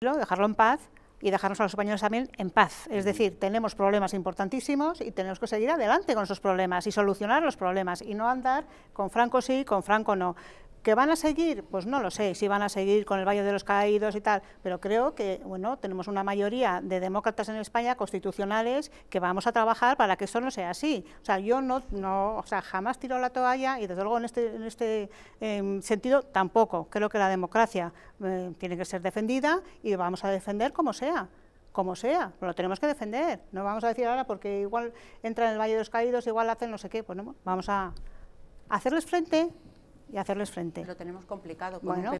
dejarlo en paz y dejarnos a los españoles también en paz. Es decir, tenemos problemas importantísimos y tenemos que seguir adelante con esos problemas y solucionar los problemas y no andar con Franco sí, con Franco no. ¿Que van a seguir? Pues no lo sé, si van a seguir con el Valle de los Caídos y tal, pero creo que bueno, tenemos una mayoría de demócratas en España constitucionales que vamos a trabajar para que eso no sea así. O sea, yo no, sea, jamás tiro la toalla y desde luego en este, en este em, sentido tampoco. Creo que la democracia em, tiene que ser defendida y vamos a defender como sea como sea, lo tenemos que defender, no vamos a decir ahora porque igual entra en el Valle de los Caídos, igual hacen no sé qué, pues vamos a hacerles frente, y hacerles frente. Lo tenemos complicado. Con